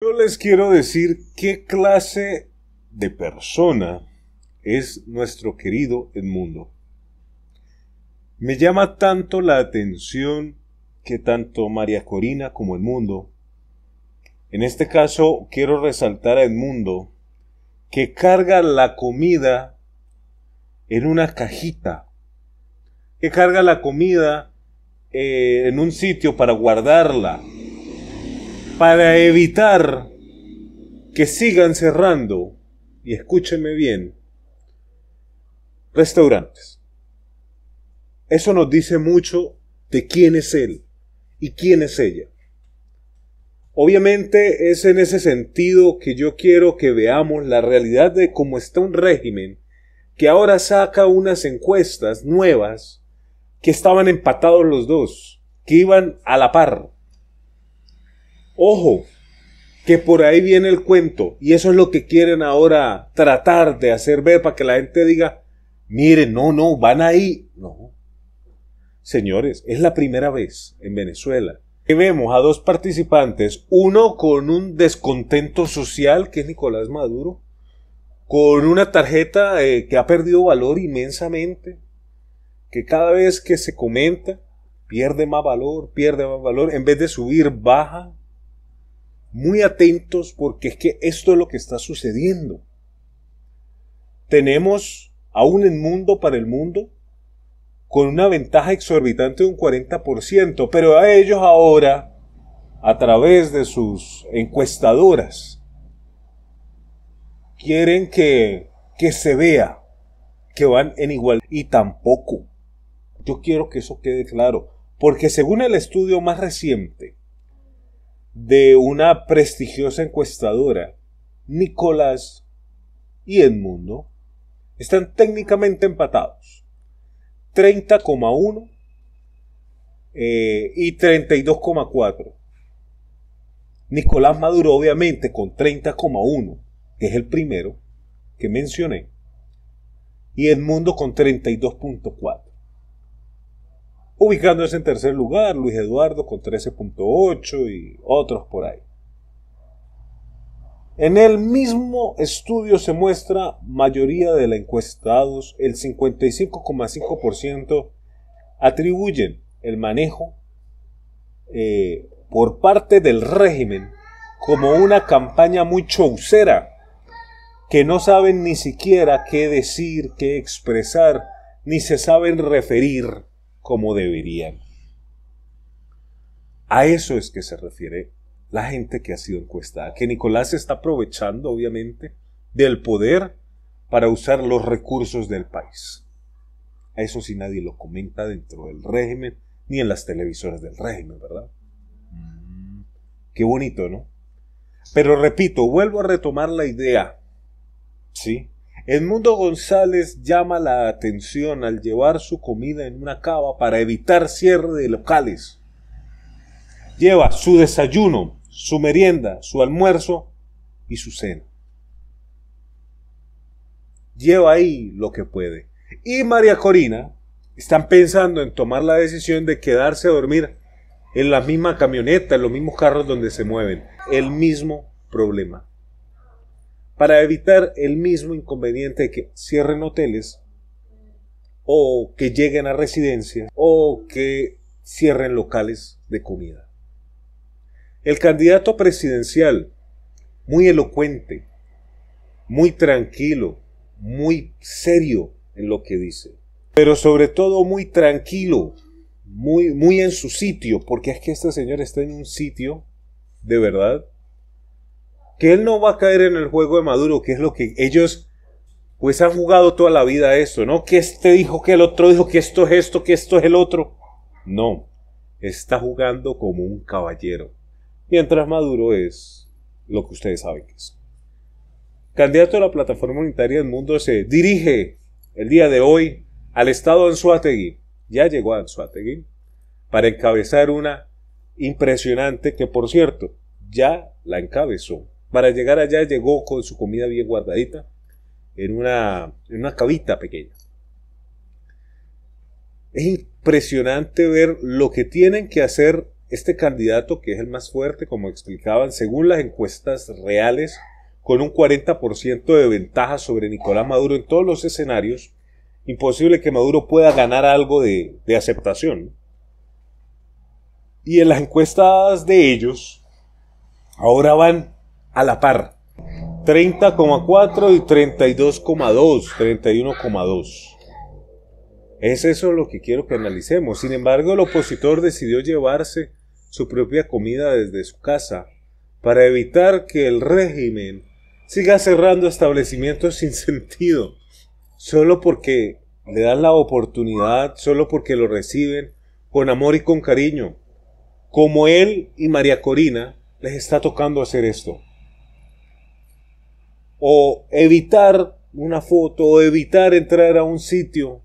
Yo les quiero decir qué clase de persona es nuestro querido Edmundo. Me llama tanto la atención que tanto María Corina como Edmundo, en este caso quiero resaltar a Edmundo, que carga la comida en una cajita, que carga la comida eh, en un sitio para guardarla, para evitar que sigan cerrando, y escúchenme bien, restaurantes. Eso nos dice mucho de quién es él y quién es ella. Obviamente es en ese sentido que yo quiero que veamos la realidad de cómo está un régimen que ahora saca unas encuestas nuevas que estaban empatados los dos, que iban a la par. Ojo, que por ahí viene el cuento y eso es lo que quieren ahora tratar de hacer ver para que la gente diga, miren, no, no, van ahí. No. Señores, es la primera vez en Venezuela que vemos a dos participantes, uno con un descontento social, que es Nicolás Maduro, con una tarjeta eh, que ha perdido valor inmensamente, que cada vez que se comenta pierde más valor, pierde más valor, en vez de subir baja, muy atentos porque es que esto es lo que está sucediendo. Tenemos aún el mundo para el mundo con una ventaja exorbitante de un 40%, pero a ellos ahora, a través de sus encuestadoras, quieren que, que se vea que van en igual y tampoco. Yo quiero que eso quede claro, porque según el estudio más reciente, de una prestigiosa encuestadora, Nicolás y Edmundo, están técnicamente empatados. 30,1 eh, y 32,4. Nicolás Maduro obviamente con 30,1, que es el primero que mencioné, y Edmundo con 32,4 ubicándose en tercer lugar Luis Eduardo con 13.8 y otros por ahí. En el mismo estudio se muestra mayoría de los encuestados, el 55,5% atribuyen el manejo eh, por parte del régimen como una campaña muy chaucera, que no saben ni siquiera qué decir, qué expresar, ni se saben referir como deberían. A eso es que se refiere la gente que ha sido encuestada, que Nicolás está aprovechando, obviamente, del poder para usar los recursos del país. A eso sí nadie lo comenta dentro del régimen, ni en las televisoras del régimen, ¿verdad? Mm. Qué bonito, ¿no? Pero repito, vuelvo a retomar la idea, ¿sí? Edmundo González llama la atención al llevar su comida en una cava para evitar cierre de locales. Lleva su desayuno, su merienda, su almuerzo y su cena. Lleva ahí lo que puede. Y María Corina están pensando en tomar la decisión de quedarse a dormir en la misma camioneta, en los mismos carros donde se mueven. El mismo problema para evitar el mismo inconveniente de que cierren hoteles o que lleguen a residencias o que cierren locales de comida. El candidato presidencial, muy elocuente, muy tranquilo, muy serio en lo que dice, pero sobre todo muy tranquilo, muy, muy en su sitio, porque es que este señor está en un sitio de verdad que él no va a caer en el juego de Maduro, que es lo que ellos pues han jugado toda la vida esto, ¿no? Que este dijo, que el otro dijo, que esto es esto, que esto es el otro. No, está jugando como un caballero. Mientras Maduro es lo que ustedes saben que es. Candidato de la Plataforma Unitaria del Mundo se dirige el día de hoy al estado de Anzuategui. Ya llegó a Anzuategui para encabezar una impresionante que, por cierto, ya la encabezó para llegar allá llegó con su comida bien guardadita en una, en una pequeña. Es impresionante ver lo que tienen que hacer este candidato, que es el más fuerte, como explicaban, según las encuestas reales, con un 40% de ventaja sobre Nicolás Maduro en todos los escenarios, imposible que Maduro pueda ganar algo de, de aceptación. Y en las encuestas de ellos, ahora van a la par. 30,4 y 32,2, 31,2. Es eso lo que quiero que analicemos. Sin embargo, el opositor decidió llevarse su propia comida desde su casa para evitar que el régimen siga cerrando establecimientos sin sentido, solo porque le dan la oportunidad, solo porque lo reciben con amor y con cariño, como él y María Corina les está tocando hacer esto o evitar una foto o evitar entrar a un sitio,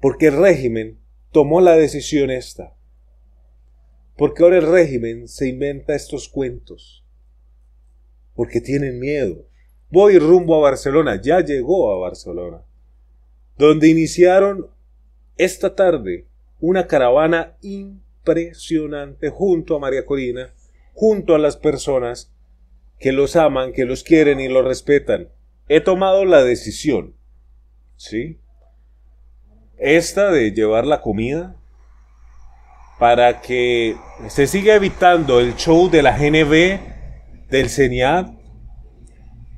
porque el régimen tomó la decisión esta. Porque ahora el régimen se inventa estos cuentos. Porque tienen miedo. Voy rumbo a Barcelona, ya llegó a Barcelona, donde iniciaron esta tarde una caravana impresionante junto a María Corina, junto a las personas que los aman, que los quieren y los respetan. He tomado la decisión, ¿sí? Esta de llevar la comida para que se siga evitando el show de la GNB, del CENIAD,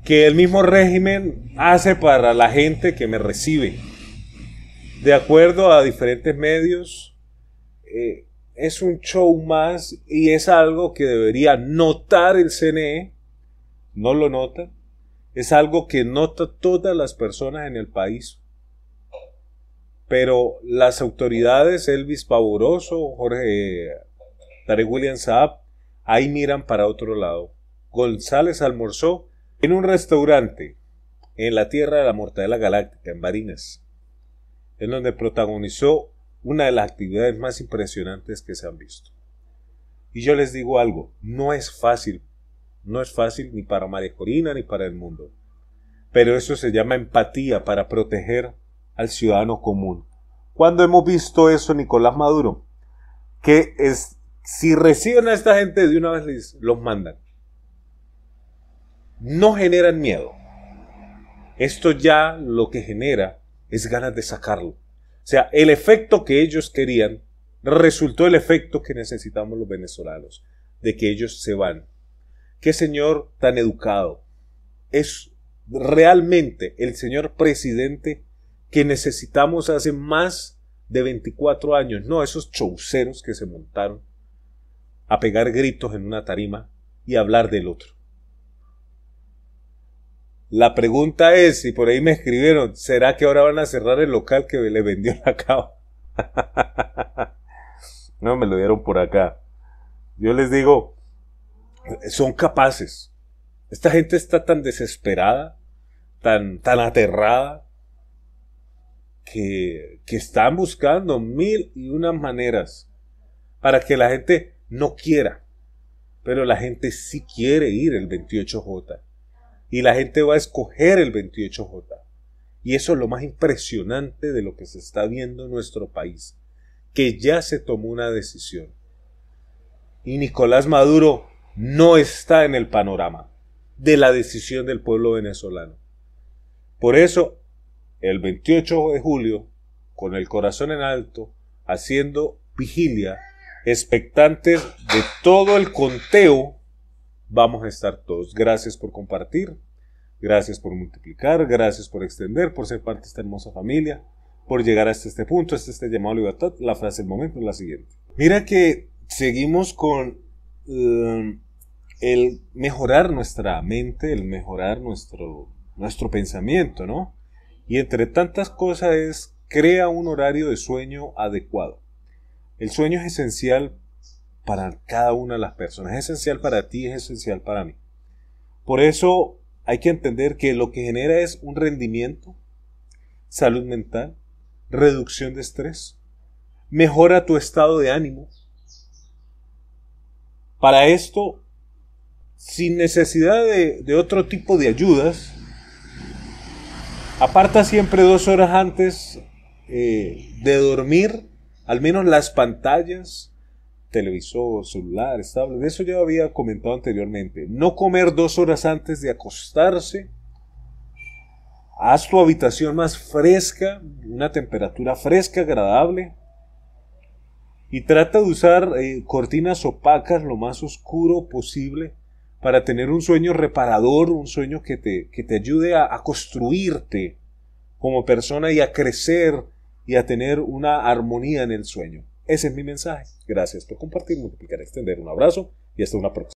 que el mismo régimen hace para la gente que me recibe. De acuerdo a diferentes medios, eh, es un show más y es algo que debería notar el CNE no lo nota. es algo que nota todas las personas en el país. Pero las autoridades, Elvis Pavoroso, Jorge Tarek eh, William Saab, ahí miran para otro lado. González almorzó en un restaurante en la Tierra de la Mortadela Galáctica, en Barinas, en donde protagonizó una de las actividades más impresionantes que se han visto. Y yo les digo algo, no es fácil no es fácil ni para María Corina ni para el mundo. Pero eso se llama empatía para proteger al ciudadano común. cuando hemos visto eso, Nicolás Maduro? Que es, si reciben a esta gente de una vez los mandan. No generan miedo. Esto ya lo que genera es ganas de sacarlo. O sea, el efecto que ellos querían resultó el efecto que necesitamos los venezolanos, de que ellos se van qué señor tan educado. Es realmente el señor presidente que necesitamos hace más de 24 años. No, esos chouceros que se montaron a pegar gritos en una tarima y hablar del otro. La pregunta es, y por ahí me escribieron, ¿será que ahora van a cerrar el local que le vendió la cava? no, me lo dieron por acá. Yo les digo, son capaces. Esta gente está tan desesperada, tan, tan aterrada, que, que están buscando mil y unas maneras para que la gente no quiera. Pero la gente sí quiere ir el 28J. Y la gente va a escoger el 28J. Y eso es lo más impresionante de lo que se está viendo en nuestro país. Que ya se tomó una decisión. Y Nicolás Maduro no está en el panorama de la decisión del pueblo venezolano. Por eso, el 28 de julio, con el corazón en alto, haciendo vigilia, expectantes de todo el conteo, vamos a estar todos. Gracias por compartir, gracias por multiplicar, gracias por extender, por ser parte de esta hermosa familia, por llegar hasta este punto, hasta este llamado a libertad. La frase del momento es la siguiente. Mira que seguimos con eh, el mejorar nuestra mente, el mejorar nuestro, nuestro pensamiento, ¿no? Y entre tantas cosas es, crea un horario de sueño adecuado. El sueño es esencial para cada una de las personas, es esencial para ti, es esencial para mí. Por eso hay que entender que lo que genera es un rendimiento, salud mental, reducción de estrés, mejora tu estado de ánimo. Para esto sin necesidad de, otro tipo de ayudas, aparta siempre dos horas antes eh, de dormir, al menos las pantallas, televisor, celular, estable, de eso ya había comentado anteriormente. No comer dos horas antes de acostarse. Haz tu habitación más fresca, una temperatura fresca, agradable. Y trata de usar eh, cortinas opacas lo más oscuro posible para tener un sueño reparador, un sueño que te, te ayude a, a construirte como persona y a crecer y a tener una armonía en el sueño. Ese es mi mensaje. Gracias por compartir, multiplicar, extender. Un abrazo y hasta una próxima.